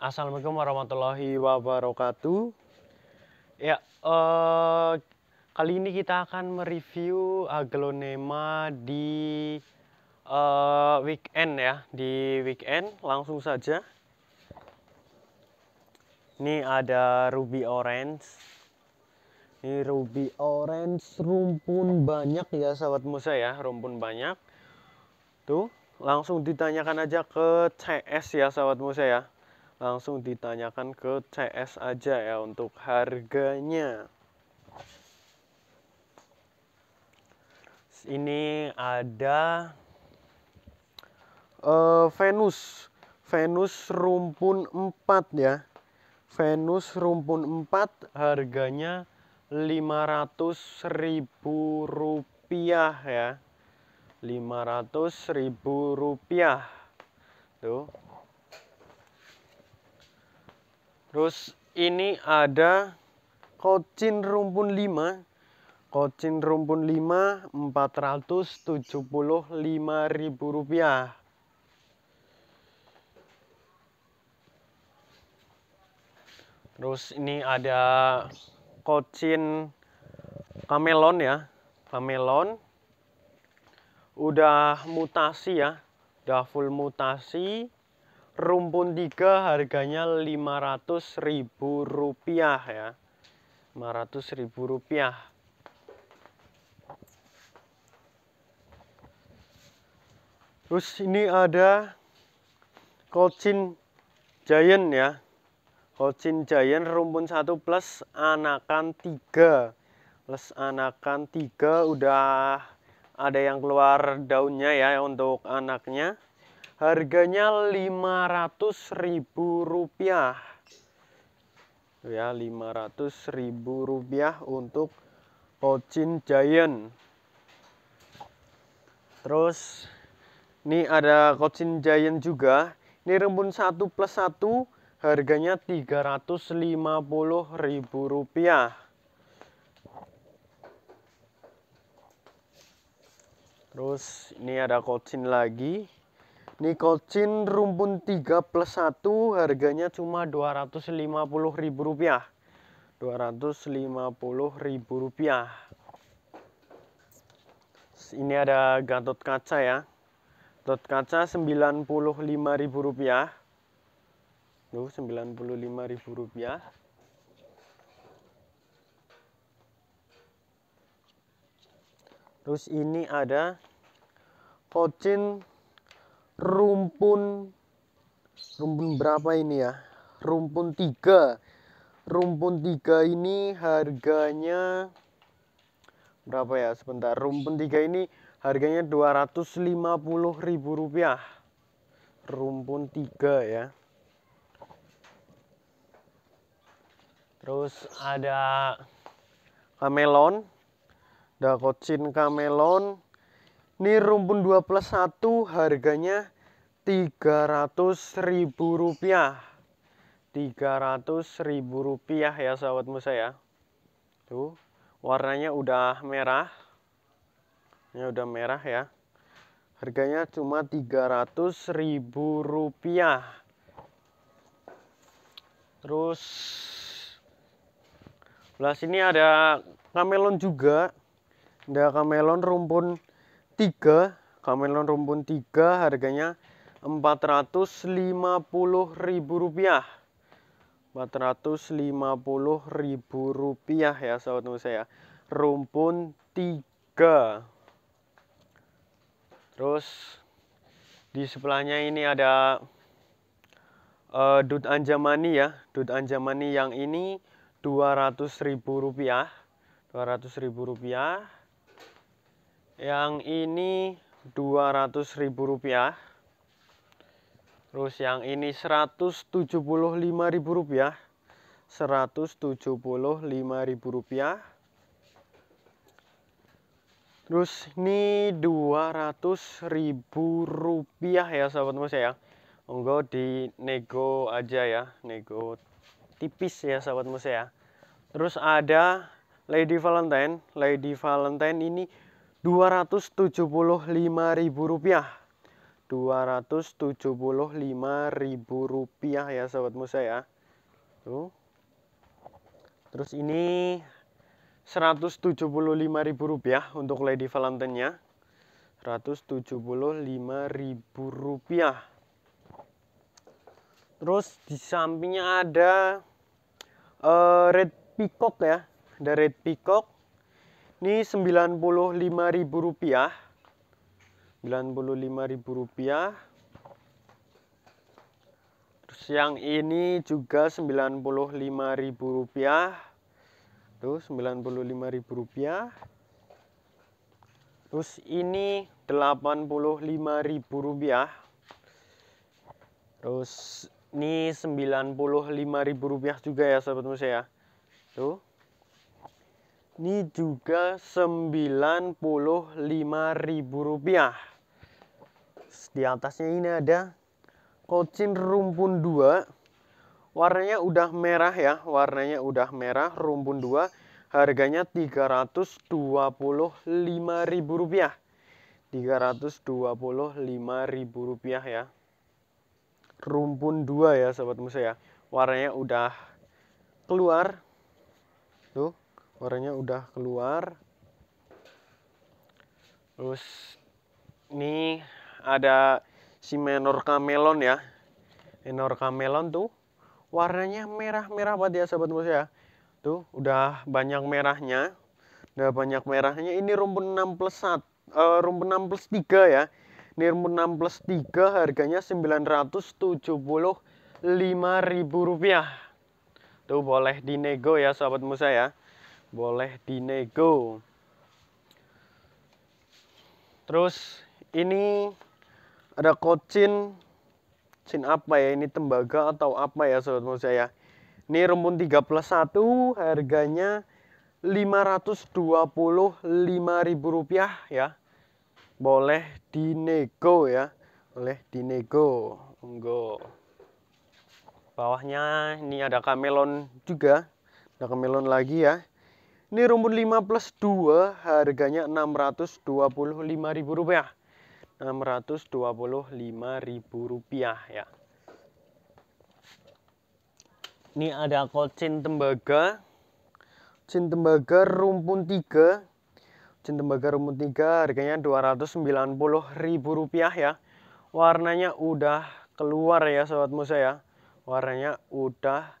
Assalamualaikum warahmatullahi wabarakatuh. Ya, uh, kali ini kita akan mereview aglonema di uh, weekend ya, di weekend langsung saja. Ini ada ruby orange. Ini ruby orange rumpun banyak ya sahabat musa ya, rumpun banyak. Tuh, langsung ditanyakan aja ke CS ya sahabat musa ya langsung ditanyakan ke CS aja ya untuk harganya ini ada uh, Venus Venus rumpun 4 ya Venus rumpun 4 harganya ratus ribu rupiah ya ratus ribu rupiah tuh Terus ini ada kocin rumpun 5 kocin rumpun 5 ribu rupiah terus ini ada kocin kamelon ya kamelon udah mutasi ya udah full mutasi rumpun tiga harganya 500 ribu rupiah ya 500 ribu rupiah terus ini ada Kocin Giant ya Kocin Giant rumpun 1 plus anakan tiga, plus anakan tiga udah ada yang keluar daunnya ya untuk anaknya Harganya Rp500.000. Ya, Rp500.000 untuk Pocin Giant. Terus ini ada Cochin Giant juga. Ini rembun 1 plus 1 harganya Rp350.000. Terus ini ada Cochin lagi. Nikocin rumpun 3 plus 1 harganya cuma Rp250.000. Rp250.000. Ini ada gatot kaca ya. Gatot kaca Rp95.000. Tuh, Rp95.000. Terus ini ada kocin rumpun rumpun berapa ini ya rumpun tiga, rumpun tiga ini harganya berapa ya sebentar rumpun tiga ini harganya Rp250.000 rumpun tiga ya terus ada kamelon ada kocin kamelon ini rumpun 2 plus 1 harganya 300 ribu rupiah 300 ribu rupiah ya sahabat Musa ya Tuh warnanya udah merah Ini udah merah ya Harganya cuma 300 ribu rupiah Terus Belah sini ada kamelon juga Ada kamelon rumpun 3 kamelon rumpun 3 harganya Rp450.000 Rp450.000 ya sahabat saya rumpun 3 terus di sebelahnya ini ada uh, dut anjamani ya dut anjamani yang ini Rp200.000 Rp200.000 yang ini 200 ribu rupiah terus yang ini 175 ribu rupiah 175 ribu rupiah terus ini 200 ribu rupiah ya sahabat mas ya monggo di nego aja ya nego tipis ya sahabat mas ya terus ada Lady Valentine Lady Valentine ini Rp275.000 Rp275.000 ya sobat Musa ya tuh terus ini Rp175.000 untuk Lady Valentine nya Rp175.000 terus di sampingnya ada uh, red peacock ya ada red peacock ini Rp95.000. Rp95.000. Terus yang ini juga Rp95.000. Tuh Rp95.000. Terus ini Rp85.000. Terus ini Rp95.000 juga ya sahabat musya ya. Tuh ini juga Rp95.000 di atasnya ini ada kocin rumpun 2 warnanya udah merah ya warnanya udah merah rumpun 2 harganya Rp325.000 Rp325.000 ya rumpun 2 ya sobat musa ya warnanya udah keluar tuh warnanya udah keluar terus ini ada si menor melon ya menorca melon tuh warnanya merah-merah banget ya sahabat musya tuh udah banyak merahnya udah banyak merahnya ini rumput 6 plus 1 uh, eh, rumput 6 plus 3 ya ini rumput 6 plus 3 harganya 975 ribu rupiah tuh boleh dinego ya sahabat musa ya boleh dinego terus ini ada kocin cin apa ya ini tembaga atau apa ya sobat mau saya ini rumpun 3 plus 1 harganya 525.000 rupiah ya boleh dinego ya boleh dinego Enggo. bawahnya ini ada kamelon juga ada kamelon lagi ya ini rumput 5 plus 2 harganya Rp625.000. Rp625.000 ya. Ini ada kocin tembaga. Kocin tembaga rumpun 3. Kocin tembaga rumpun 3 harganya Rp290.000 ya. Warnanya udah keluar ya sobat musa ya. Warnanya udah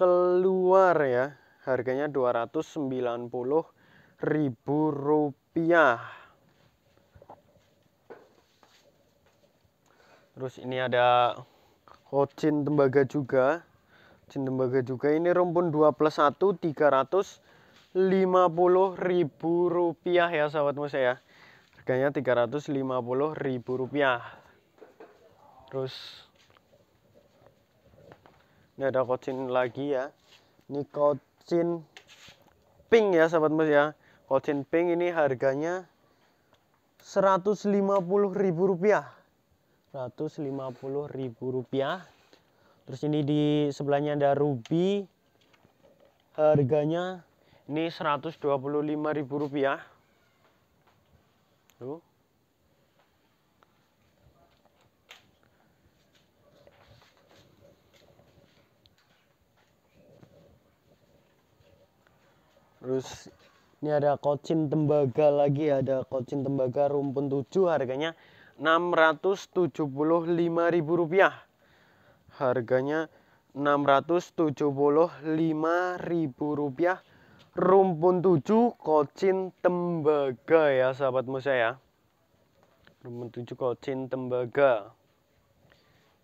keluar ya harganya 290 ribu rupiah terus ini ada kocin oh, tembaga juga hocin tembaga juga ini rumpun 2 plus 1 350 ribu rupiah ya sahabat musa ya harganya 350 ribu rupiah terus ini ada kocin lagi ya ini kocin Chin Pink ya sahabat Mas ya. Kocin Pink ini harganya Rp150.000. Rp150.000. Terus ini di sebelahnya ada ruby. Harganya ini Rp125.000. Tuh. terus ini ada kocin tembaga lagi ada kocin tembaga rumpun 7 harganya ribu rupiah harganya ribu rupiah rumpun 7 kocin tembaga ya sahabat Musa ya rumpun 7 kocin tembaga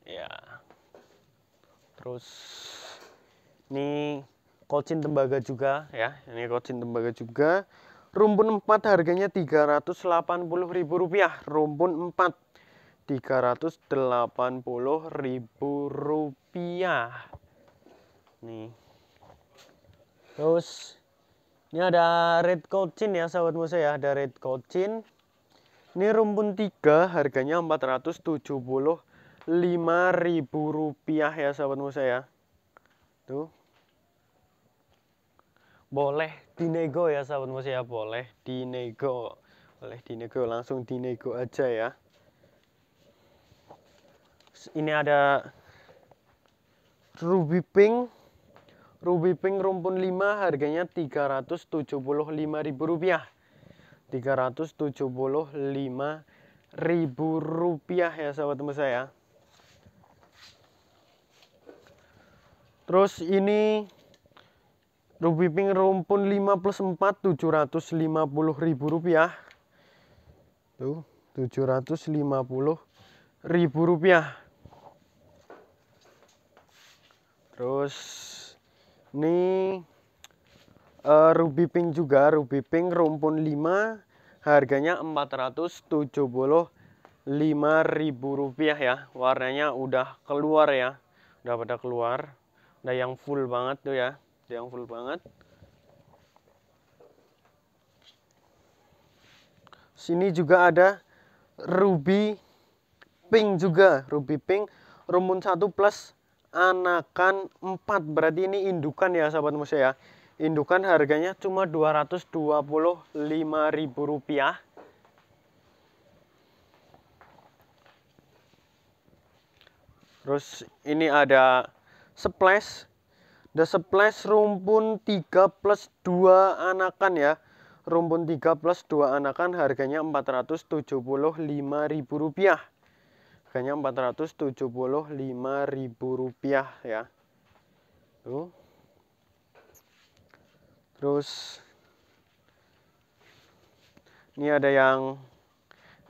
ya terus ini kocin tembaga juga ya ini kocin tembaga juga rumpun 4 harganya ribu rupiah. rumpun 4 ribu rupiah. nih terus ini ada red kocin ya sahabat musa ya ada red kocin ini rumpun 3 harganya ribu rupiah ya sahabat musa ya tuh boleh dinego ya sahabat musik ya boleh dinego boleh dinego langsung dinego aja ya ini ada ruby pink ruby pink rumpun 5 harganya ribu rupiah ribu rupiah ya sahabat musik ya terus ini Pink rumpun 54 750 ribu rupiah tuh 750 ribu rupiah terus ini uh, ruby pink juga ruby pink rumpun 5 harganya 475 ribu rupiah ya warnanya udah keluar ya udah pada keluar udah yang full banget tuh ya yang full banget sini juga ada ruby pink juga ruby pink rumun 1 plus anakan 4 berarti ini indukan ya sahabat musya. ya indukan harganya cuma Rp225.000 terus ini ada splash The Splash rumpun 3 plus 2 anakan ya. Rumpun 3 plus 2 anakan harganya Rp475.000. Harganya Rp475.000 ya. Tuh. Terus ini ada yang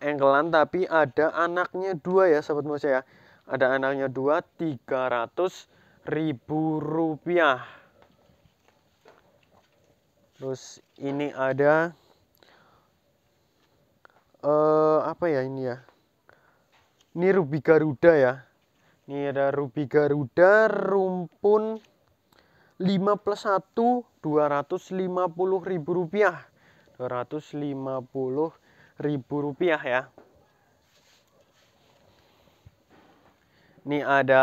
engkelan tapi ada anaknya dua ya sahabat mose ya. Ada anaknya dua 300 ribu rupiah terus ini ada uh, apa ya ini ya ini rubi garuda ya ini ada rubi garuda rumpun 5 plus 1 250 ribu rupiah 250 ribu rupiah ya ini ada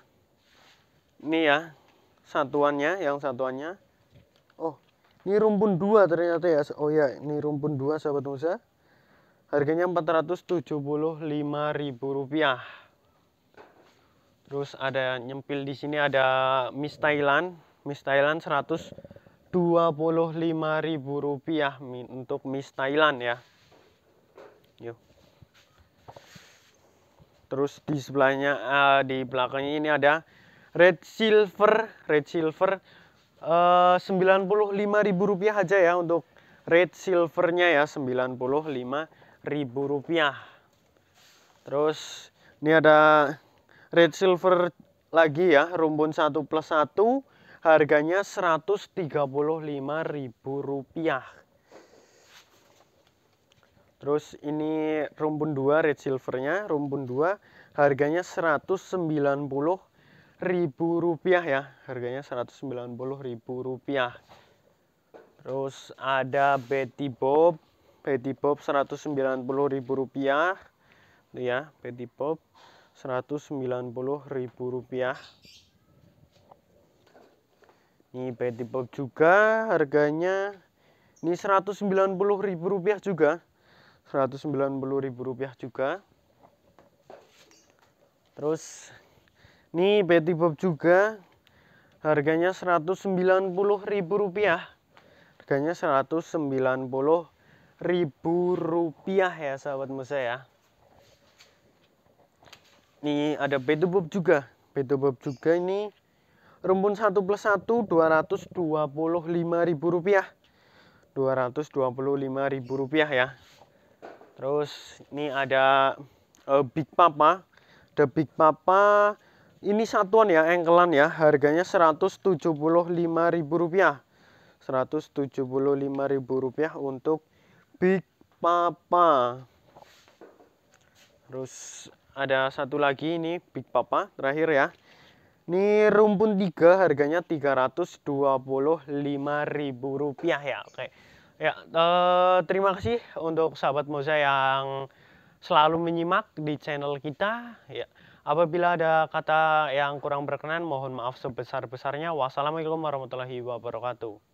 ini ya satuannya yang satuannya oh ini rumpun dua ternyata ya oh ya ini rumpun dua sahabat Musa harganya 475.000 rupiah terus ada nyempil di sini ada Miss Thailand Miss Thailand 125.000 rupiah untuk Miss Thailand ya yuk terus di sebelahnya uh, di belakangnya ini ada red silver red silver eh, uh, 95.000 rupiah aja ya untuk red silvernya ya 95.000 rupiah terus ini ada red silver lagi ya rumpun 1 plus 1 harganya 135.000 rupiah Terus ini rumpun 2 red silvernya, rumpun 2 harganya 190 ribu rupiah ya harganya 190 ribu rupiah terus ada Betty Bob Betty Bob 190 ribu rupiah itu ya Betty Bob 190 ribu rupiah ini Betty Bob juga harganya ini 190 ribu rupiah juga 190 ribu rupiah juga terus ini Betty Bob juga. Harganya Rp190.000. Harganya Rp190.000 ya sahabat Musa ya. Ini ada Betty Bob juga. Betty Bob juga ini rumpun 1 plus 1 Rp225.000. Rp225.000 ya. Terus ini ada uh, Big Papa. Ada Big Papa ini satuan ya engkelan ya harganya Rp175.000 Rp175.000 untuk Big Papa terus ada satu lagi ini Big Papa terakhir ya ini rumpun tiga harganya Rp325.000 ya oke ya eh, terima kasih untuk sahabat Moza yang selalu menyimak di channel kita ya Apabila ada kata yang kurang berkenan, mohon maaf sebesar-besarnya. Wassalamualaikum warahmatullahi wabarakatuh.